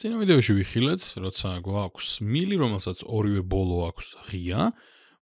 ძინა ვიდეოში ვიხილეთ, როცა გვაქვს მილი, რომელსაც ორივე ბოლო აქვს ღია,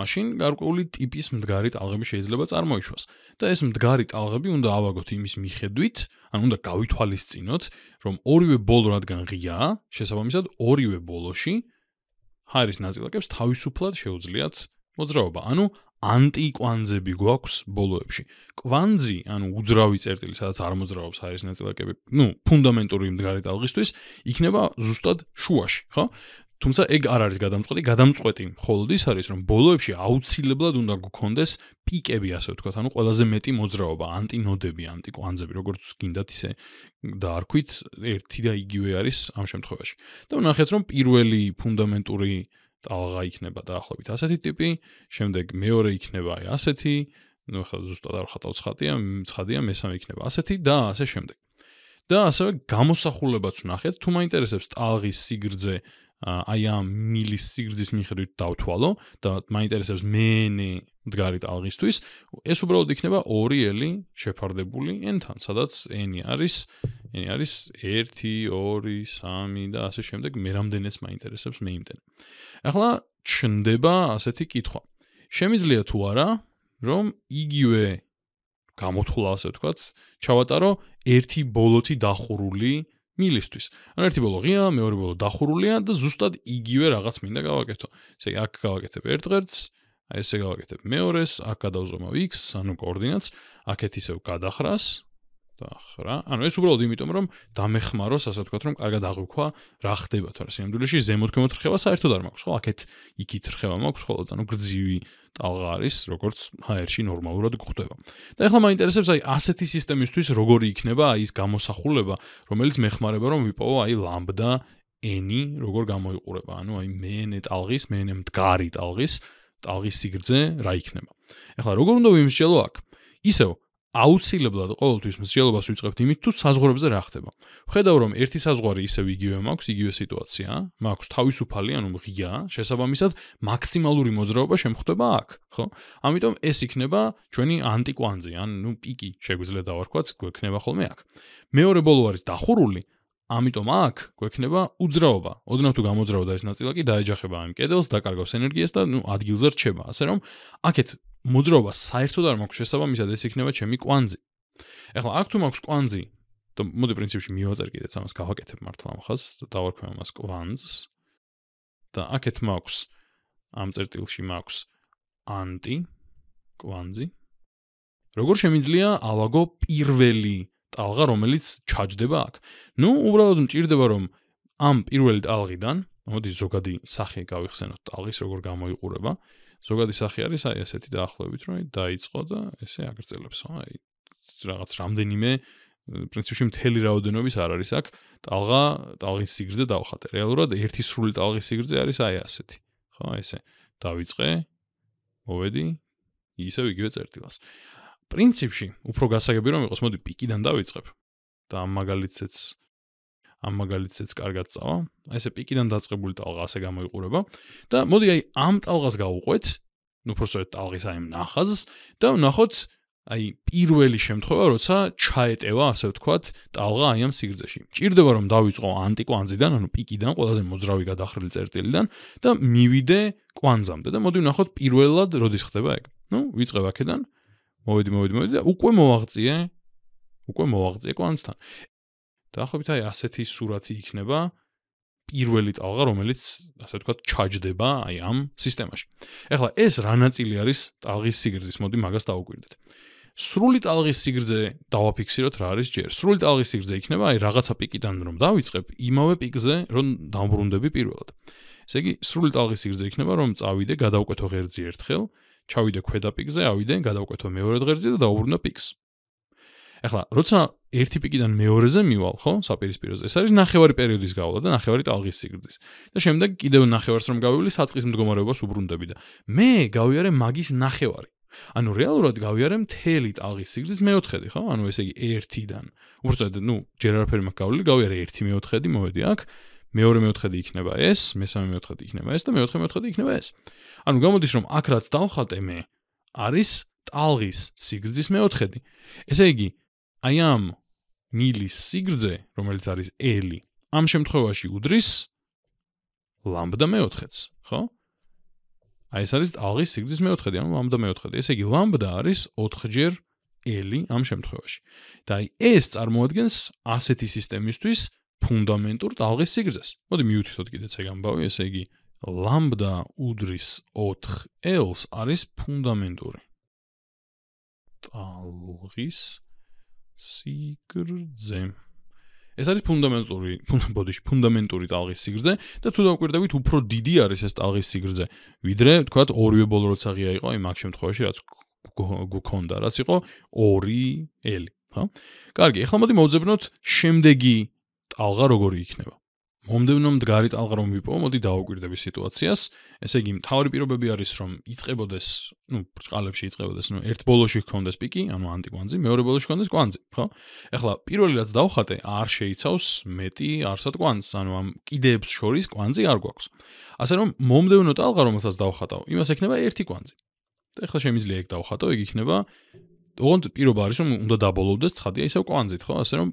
მაშინ გარკვეული ტიპის მდგარი ტალღები შეიძლება წარმოიშვას. და ეს მდგარი ტალღები უნდა ავაგოთ იმის მიხედვით, ან უნდა გავითვალისწინოთ, რომ ორივე ბოლო რადგან ღია, შესაბამისად ორივე ბოლოში ჰაერის ნაწილაკებს თავისუფლად შეუძლიათ მოძრაობა. ანუ ანტიკვანძები გვაქვს ბოლოებში. კვანძი, ანუ უძრავი წერტილი, სადაც არ მოძრაობს ჰაერის ნაწილაკები, ну, ფუნდამენტური მდგარი ტალღისთვის, იქნება ზუსტად შუაში, ხო? თუმცა ეგ არ არის გადამწყვეტი, გადამწყვეტი მხოლოდ ის არის, რომ ბოლოებში აუცილებლად უნდა გქონდეს პიკები, ასე ვთქვათ, ანუ ყველაზე მეტი მოძრაობა, ანტინოდები, ანტიკვანძები, როგორც გინდათ ისე დაარქვით, ერთი და იგივე არის ამ შემთხვევაში. და ნახეთ, რომ პირველი ფუნდამენტური ტალღა იქნება დაახლოებით ასეთი ტიპი, შემდეგ მეორე იქნება აი ასეთი, ну ხა ზუსტად არ ხატავ ცხადია, ცხადია მესამე იქნება ასეთი და ასე შემდეგ. და ასევე გამოსახულებაც ვნახეთ, თუ მაინტერესებს ტალღის სიგრძე აი ამ მილის სიგრძის მიხედვით დავთვალო და მაინტერესებს მენე მდგარი ტალღისთვის, ეს უბრალოდ იქნება 2L შეფარდებული n-თან, სადაც n-ი არის აა ენი არის 1 2 3 და ასე შემდეგ მე რამდენიც მაინტერესებს მე იმდენ. ახლა ჩნდება ასეთი კითხვა. შემიძლია თუ არა რომ იგივე გამოთვლა ასე ვთქვათ, ჩავატარო ერთი ბოლოთი დახურული მილისთვის. ანუ ერთი ბოლო ღია, მეორე ბოლო დახურულია და ზუსტად იგივე რაღაც მინდა გავაკეთო. ესე აქ გავაკეთებ ერთ ღერც, აი ესე გავაკეთებ მეორეს, აქ გადავზომავ x, ანუ კოორდინატს, აქეთ ისევ გადახრას, დახრა. ანუ ეს უბრალოდ იმიტომ რომ დამეხმაროს, ასე ვთქვათ, რომ კარგად აღვიქვა რა ხდება, თორე სიმდულში ზემოთ ქვემოთ რხევა საერთოდ არ მაქვს, ხო? აქეთ იქით რხევა მაქვს, ხო? ანუ გრძივი ტალღა არის, როგორც ჰაერში ნორმალურად გვხვდება. და ახლა მაინტერესებს აი ასეთი სისტემისთვის როგორი იქნება აი ეს გამოსახულება, რომელიც მეხმარება რომ ვიპოვო აი ლამბდა ენი, როგორ გამოიყურება. ანუ აი მენე ტალღის, მენე მდგარი ტალღის, ტალღის სიგრძე რა იქნება. ახლა როგორ უნდა ვიმსჯელო აქ? ისევ აუცილებლად ყოველთვის მსჯელობას ვიწყებთ იმით, თუ საზღურებზე რა ხდება. ხედავ რომ ერთი საზღვარი ისევ იგივე მაქვს, იგივე სიტუაცია, მაქვს თავისუფალი, ანუ ღია, შესაბამისად მაქსიმალური მოძრაობა შემხვდება აქ, ხო? ამიტომ ეს იქნება ჩვენი ანტიკვანზი, ანუ პიკი, შეგვიძლია დავარქვათ, გვექნება ხოლმე აქ. მეორე ბოლო არის დახურული, ამიტომ აქ გვექნება უძრაობა. ოდნავ თუ გამოძრავდა ეს ნაწილი კი დაეჯახება ამ კედელს, დაკარგავს ენერგიას და ნუ ადგილზე რჩება. ასე რომ აქეთ მოძრაობა საერთოდ არ მაქვს შესაბამისად ეს იქნება ჩემი კვანძი. ეხლა აქ თუ მაქვს კვანძი, და მოდი პრინციპში მივაწერ კიდეც ამას, გავაკეთებ მართლა ამ ხაზს და დავარქვა ამას კვანძს. და აქეთ მაქვს ამ წერტილში მაქვს ანტი კვანძი. როგორ შემიძლია ავაგო პირველი ტალღა, რომელიც ჩაჯდება აქ. ნუ, უბრალოდ მჭირდება რომ ამ პირველი ტალღიდან, მოდი ზოგადი სახე გავიხსენოთ ტალღის როგორ გამოიყურება. ზოგადი სახე არის აი ასეთი დაახლოებით, რომ დაიწყო და ესე აგრძელებსო, აი რაღაც რამდენიმე პრინციპში მთელი რაოდენობის არ არის აქ ტალღა, ტალღის სიგრძე დავხატე. რეალურად ერთი სრული ტალღის სიგრძე არის აი ასეთი. ხო, ესე. დავიწყე. მოვედი. ისევ იგივე წერტილას. პრინციპში უფრო გასაგები რომ იყოს, მოდი პიკიდან დავიწყებ. და ამ მაგალითზეც ამ მაგალითზეც კარგად წავა. აი ესე პიკიდან დაწყებული ტალღა ასე გამოიყურება და მოდი აი ამ ტალღას გავუყვეთ, ну просто этот ტალღის აი ნახაზს და ნახოთ აი პირველი შემთხვევა, როცა ჩაეტევა, ასე ვთქვათ, ტალღა აი ამ სიგრძეში. ჭირდება რომ დავიწყო ანტიკვანძიდან, ანუ პიკიდან, ყველაზე მოძრავი გადახრილი წერტილიდან და მივიდე კვანძამდე და მოდი ნახოთ პირველად როდის ხდება ეგ. ну, ვიწყებ აქედან 0.0 მოვიდი მოვიდი მოვიდი და უკვე მოაღწიე უკვე მოაღწიე კვანტსთან დაახლოებით აი ასეთი სურათი იქნება პირველი ტალღა რომელიც ასე ვთქვათ ჩაჯდება აი ამ სისტემაში ეხლა ეს რა ნაწილი არის ტალღის სიგრძის მოდი მაგას დაუკვირდეთ სრული ტალღის სიგრძე დავაფიქსიროთ რა არის ჯერ სრული ტალღის სიგრძე იქნება აი რაღაცა პიკიდან რომ დავიწყებ იმავე პიკზე რომ დამბრუნდები პირველად ესე იგი სრული ტალღის სიგრძე იქნება რომ წავიდე გადავკვეთო ღერძი ერთხელ ჩავიდე ქვედა პიკზე, ავიდნენ, გადავკვეთო მეორე ღერძზე და დაუბრუნდა პიკს. ახლა, როცა ერთი პიკიდან მეორეზე მივალ, ხო, საპირისპიროზე, ეს არის ნახევარი პერიოდის გავლა და ნახევარი ტალღის სიგრძის. და შემდეგ კიდევ ნახევარს რომ გავივლი, საწყის მდგომარეობას უბრუნდები და მე გავიარე მაგის ნახევარი. ანუ რეალურად გავიარე მთელი ტალღის სიგრძის მეოთხედი, ხო? ანუ ესე იგი 1-დან. უბრალოდ, ну, ჯერ არაფერი მაქვს გავლილი, გავიარე 1/4, მოვედი აქ. მეორე მეოთხედი იქნება ეს, მესამე მეოთხედი იქნება ეს და მეოთხე მეოთხედი იქნება ეს. ანუ გამოდის რომ აქ რაც დავხატე მე არის ტალღის სიგრძის მეოთხედი. ესე იგი, აი ამ ნილის სიგრძე, რომელიც არის L, ამ შემთხვევაში უდრის ლამბდა მეოთხედს, ხო? აი ეს არის ტალღის სიგრძის მეოთხედი, ანუ ლამბდა მეოთხედი. ესე იგი ლამბდა არის 4-ჯერ L ამ შემთხვევაში. და აი ეს წარმოადგენს ასეთი სისტემისთვის ფუნდამენტურ ტალღის სიგრძეს. მოდი მივითითოთ კიდეც ეგ ამბავი, ესე იგი ლამბდა უდრის 4L-ს არის ფუნდამენტური ტალღის სიგრძე. ეს არის ფუნდამენტური ფუნდამენტის ფუნდამენტური ტალღის სიგრძე და თუ დაგვიკვირდებით უფრო დიდი არის ეს ტალღის სიგრძე, ვიდრე თქვა ორივე ბოლო როცა ღია იყო იმ აქ შემთხვევაში რაც გქონდა, რაც იყო 2L, ხო? კარგი, ახლა მოდი მოვძებნოთ შემდეგი ტალღა როგორი იქნება. მომდევნო მდგარი ტალღა რომ ვიპოვო, მოდი დავაკვირდები სიტუაციას. ესე იგი, თავი პირობები არის რომ იწებოდეს, ну, ბრჭყალებში იწებოდეს, ну, ერთ ბოლოში ჰქონდეს პიკი, ანუ ანტიკვანძი, მეორე ბოლოში ჰქონდეს კვანძი, ხო? ეხლა პირველი რაც დავხატე, არ შეიცავს მეტი არსად კვანძს, ანუ ამ კიდეებს შორის კვანძი არ გვაქვს. ასე რომ მომდევნო ტალღა რომელსაც დავხატავ, იმას ექნება ერთი კვანძი. ეხლა შემიძლია ეგ დავხატო, იქ იქნება. თუმცა პირობა არის რომ უნდა დაბოლოვდეს 9-ია ისევ კვანძით, ხო? ასე რომ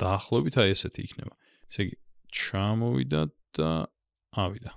დაახლოებით აი ესეთი იქნება. ესე იგი ჩამოვიდა და ავიდა.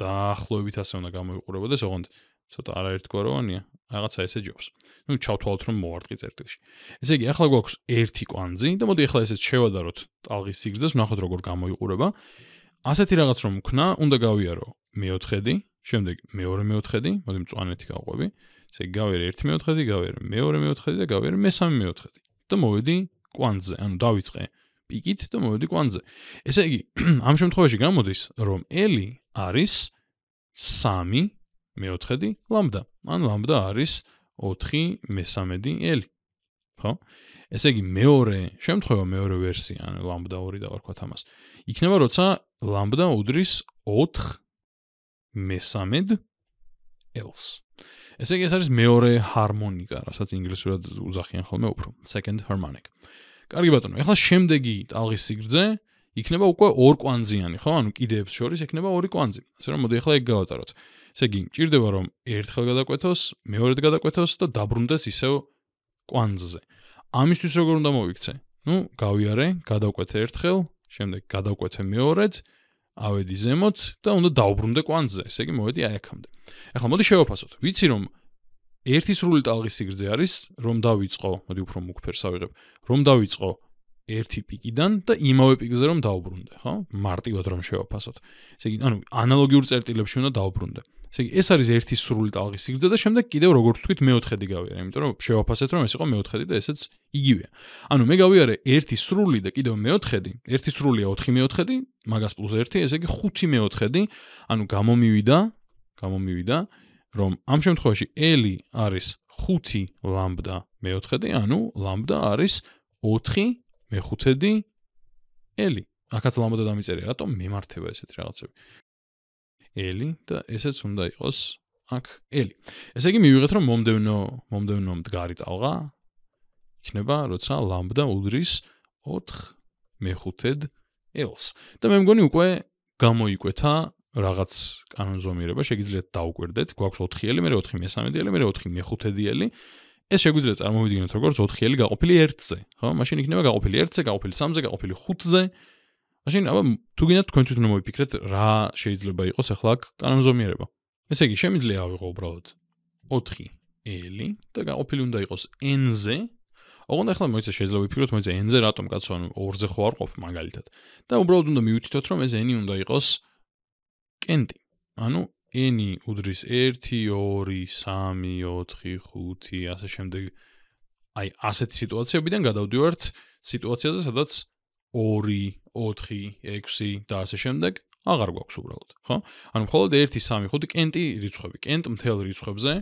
დაახლოებით ასე უნდა გამოიყურებოდეს, ოღონდ ცოტა არაერთგვაროვანია, რაღაცა ესე ჯობს. ну ჩავთვალოთ რომ მოვარდგი წერტილში. ესე იგი ახლა გვაქვს ერთი კვანძი და მოდი ახლა ესეც შევადაროთ ტალღის სიგრძეს, ნახოთ როგორ გამოიყურება. ასეთი რაღაც რომ ქნა, უნდა გავიარო მეოთხედი, შემდეგ მეორე მეოთხედი, მოდი მწვანეთი გავყვები. ესე იგი გავიარე 1 მეოთხედი, გავიარე მეორე მეოთხედი და გავიარე მესამე მეოთხედი. და მოვედი კვანძზე, ანუ დავიწყე პიკით და მოვედი კვანძზე. ესე იგი, ამ შემთხვევაში გამოდის, რომ L არის 3 მეოთხედი ლამბდა. ან ლამბდა არის 4 მესამედი L. ხო? ესე იგი, მეორე შემთხვევა, მეორე ვერსია, ანუ ლამბდა 2 დავარქვათ ამას. იქნება, როცა ლამბდა უდრის 4 მესამედ L-ს. ესე იგი ეს არის მეორე ჰარმონიკა, რასაც ინგლისურად უძახიან ხოლმე უფრო, second harmonic. კარგი ბატონო, ეხლა შემდეგი ტალღის სიგრძე იქნება უკვე ორ კვანძიანი, ხო? ანუ კიდეებს შორის იქნება ორი კვანძი. ასე რომ მოდი ეხლა ეგ გავატაროთ. ესე იგი, ჭირდება რომ ერთხელ გადაკვეთოს, მეორედ გადაკვეთოს და დაბრუნდეს ისევ კვანძზე. ამისთვის როგორ უნდა მოიქცე? ну, გავიარე, გადავკვეთე ერთხელ, შემდეგ გადავკვეთე მეორედ, ავედი ზემოთ და უნდა დაუბრუნდე კვანძზე. ესე იგი, მოედი აი აქამდე. ახლა მოდი შევაფასოთ. ვიცი რომ ერთი სრული ტალღის სიგრძე არის, რომ დავიწყო, მოდი უფრო მოგფერს ავიღებ, რომ დავიწყო ერთი პიკიდან და იმავე პიკზე რომ დაუბრუნდე, ხო? მარტივად რომ შევაფასოთ. ესე იგი, ანუ ანალოგიურ წერტილებში უნდა დაუბრუნდე. ესე იგი ეს არის ერთი სრული ტალღის სიგრძე და შემდეგ კიდევ როგორც თქვით მეოთხე დიგავია, იმიტომ რომ შევაფასეთ რომ ეს იყო მეოთხედი და ესეც იგივეა. ანუ მე გავიარე ერთი სრული და კიდევ მეოთხედი, ერთი სრულია 4 მეოთხედი, მაგას პლუს 1, ესე იგი 5 მეოთხედი, ანუ გამომივიდა, გამომივიდა რომ ამ შემთხვევაში L არის 5 ლამბდა მეოთხედი, ანუ ლამბდა არის 4 მეხუთედი L. აკაც ლამბდა დამიწერია, რატომ მემართება ესეთ რაღაცები. ელი და ესეც უნდა იყოს აქ ელი. ესე იგი მივიღეთ რომ მომდევნო მომდევნო მდგარი ტალღა იქნება როცა ლამბდა უდრის 4 მეხუთედ ელს. და მე მგონი უკვე გამოიკვეთა რაღაც კანონზომიერება, შეგიძლიათ დაუკვირდეთ, გვაქვს 4 ელი, მერე 4 მესამედი ელი, მერე 4 მეხუთედი ელი. ეს შეგვიძლია წარმოვიდგინოთ როგორც 4 ელი გაყოფილი 1-ზე, ხო? მაშინ იქნება გაყოფილი 1-ზე, გაყოფილი 3-ზე, გაყოფილი 5-ზე. მაშინ აბა თუ გინდა თქვენ თვითონ მოიფიქრეთ რა შეიძლება იყოს ახლა აქ კანონზომიერება ესე იგი შემიძლია ავიღო უბრალოდ 4l და გაყოფილი უნდა იყოს n-ზე ოღონდ ახლა მოიცა შეიძლება ვიფიქროთ მოიცა n-ზე რატომ კაცო ანუ 2-ზე ხო არ ყოფ მაგალითად და უბრალოდ უნდა მივითითოთ რომ ეს n-ი უნდა იყოს კენტი ანუ n-ი უდრის 1 2 3 4 5 ასე შემდეგ აი ასეთ სიტუაციებიდან გადავდივართ სიტუაციაზე სადაც 2 4 6 და ასე შემდეგ აღარ გვაქვს უბრალოდ ხო ანუ მხოლოდ 1 3 5 კენტი რიცხვები კენტ მთელ რიცხვებზე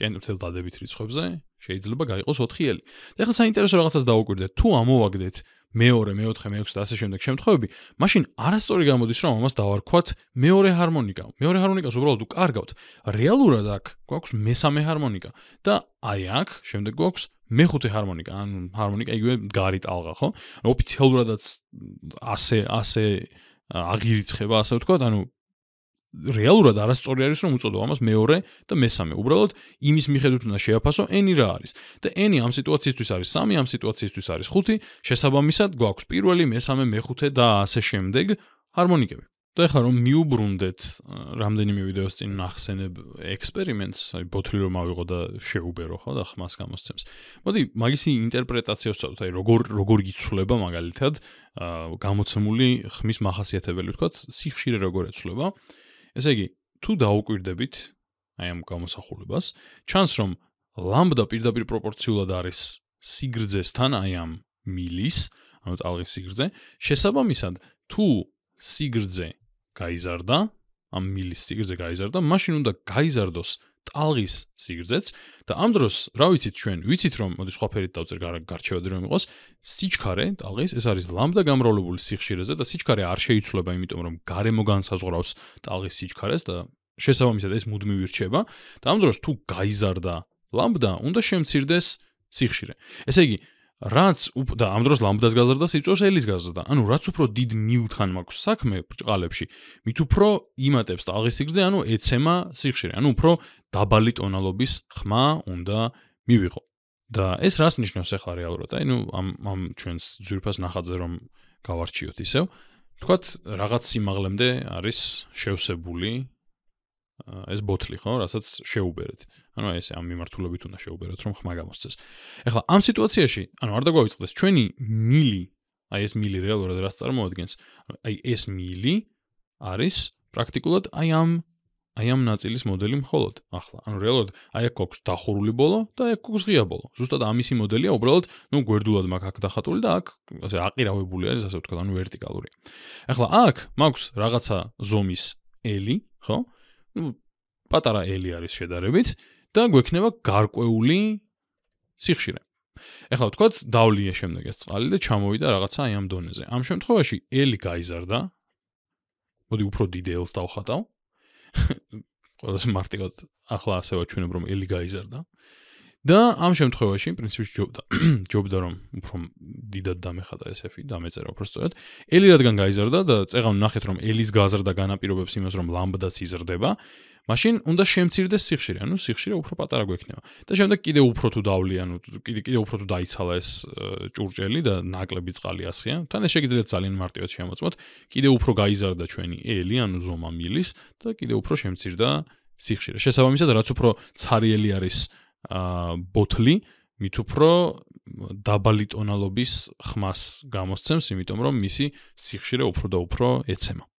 კენტ მთელ დადებით რიცხვებზე შეიძლება გაიყოს 4 ელი და ახლა საინტერესო რაღაცას დაუკვირდეთ თუ ამოვაგდეთ 4 6 მეორე, მეოთხე, მეექვსე და ასე შემდეგ შემთხვევები, მაშინ არასწორი გამოდის, რომ ამას დავარქვათ მეორე ჰარმონიკა. მეორე ჰარმონიკას უბრალოდ უკარგავთ. რეალურად აქ გვაქვს მესამე ჰარმონიკა და აი აქ შემდეგ გვაქვს მეხუთე ჰარმონიკა, ან ჰარმონიკა იგივე გარი ტალღა, ხო? ოფიციალურადაც ასე, ასე აღირიცხება, ასე ვთქვათ, ანუ რეალურად არასწორი არის რომ უწოდო ამას მეორე და მესამე. უბრალოდ იმის მიხედვით უნდა შეაფასო n-ი რა არის. და n-ი ამ სიტუაციისთვის არის 3, ამ სიტუაციისთვის არის 5. შესაბამისად გვაქვს პირველი, მესამე, მეხუთე და ასე შემდეგ ჰარმონიკები. და ახლა რომ მიუბრუნდეთ რამდენიმე ვიდეოს წინ ნახსენებ ექსპერიმენტს, აი ბოთლი რომ ავიღო და შეუბერო ხო და ხმას გამოსცემს. მოდი მაგისი ინტერპრეტაცია ვცადოთ, აი როგორ როგორ გიცვლება მაგალითად აა გამოცემული ხმის მახასიათებელი ვთქვათ, სიხშირე როგორ ეცვლება. აა ესე იგი, თუ დაუკვირდებით აი ამ გამოსახულებას, ჩანს რომ ლამბდა პირდაპირ პროპორციულად არის სიგრძესთან, აი ამ მილის, ანუ ტალღის სიგრძე. შესაბამისად, თუ სიგრძე გაიზარდა, ამ მილის სიგრძე გაიზარდა, მაშინ უნდა გაიზარდოს ტალღის სიგრძეც და ამ დროს რა ვიცით ჩვენ ვიცით რომ მოდი სხვა ფერით დავწერ გარჩევადი რომ იყოს სიჩქარე ტალღის ეს არის ლამდა გამრავლებული სიხშირეზე და სიჩქარე არ შეიცვლება იმიტომ რომ გარემო განსაზღვრავს ტალღის სიჩქარეს და შესაბამისად ეს მუდმივი რჩება და ამ დროს თუ გაიზარდა ლამდა უნდა შემცირდეს სიხშირე ესე იგი რაც და ამ დროს ლამბდას გაზრდა სიწოს ელის გაზრდა. ანუ რაც უფრო დიდ მილთან მაქვს საქმე ბრჭყალებში, მით უფრო იმატებს ტალღის სიგრძე, ანუ ეცემა სიხშირე. ანუ უფრო დაბალი ტონალობის ხმა უნდა მივიღო. და ეს რას ნიშნავს ახლა რეალურად? აი ნუ ამ ამ ჩვენს ძვირფას ნახაზე რომ გავარჩიოთ ისევ. თქვათ რაღაც სიმაღლემდე არის შევსებული ეს ბოთლი ხო, რასაც შეუბერეთ. ანუ ესე ამ მიმართულებით უნდა შეუბერეთ, რომ ხმა გამოსცეს. ახლა ამ სიტუაციაში, ანუ არ დაგვაიწყდეს ჩვენი მილი, აი ეს მილი რეალურად რას წარმოადგენს? აი ეს მილი არის პრაქტიკულად აი ამ აი ამ ნაწილის მოდელი მხოლოდ ახლა. ანუ რეალურად აი აქ გვაქვს დახურული ბოლო და აქ გვაქვს ღია ბოლო. ზუსტად ამისი მოდელია, უბრალოდ, ну, გვერდულად მაქვს აქ დახატული და აქ, ასე, აყირავებული არის, ასე ვთქვათ, ანუ ვერტიკალური. ახლა აქ მაქვს რაღაცა ზომის L, ხო? ну, პატარა L არის შედარებით და გვექნება გარკვეული სიხშირე. ახლა ვთქვათ, დავლია შემდეგ ეს წყალი და ჩამოვიდა რაღაცა აი ამ დონეზე. ამ შემთხვევაში L გაიზარდა. მოდი უფრო დიდ L-ს დავხატავ. ყველა მარტივად ახლა ასე ვაჩვენებ რომ ელიგაიზერდა და ამ შემთხვევაში პრინციპში ჯობდა ჯობდა რომ უფრო დიდად დამეხატა SF-ი დამეწერა უფრო სწორად ელი რადგან გაიზარდა და წეღან ნახეთ რომ ელის გაზრდა განაპირობებს იმას რომ ლამბდაც იზრდება მაშინ უნდა შემცირდეს სიხშირე, ანუ სიხშირე უფრო პატარა გვექნება. და შემდეგ კიდე უფრო თუ დავლიან, კიდე კიდე უფრო თუ დაიცალა ეს ჭურჭელი და ნაკლები წყალი ასხია, თან ეს შეიძლება ძალიან მარტივად შემოწმოთ, კიდე უფრო გაიზარდა ჩვენი ელი, ანუ ზომა მილის და კიდე უფრო შემცირდა სიხშირე. შესაბამისად, რაც უფრო ცარიელი არის აა ბოთლი, მით უფრო დაბალი ტონალობის ხმას გამოსცემს, იმიტომ რომ მისი სიხშირე უფრო და უფრო ეცემა.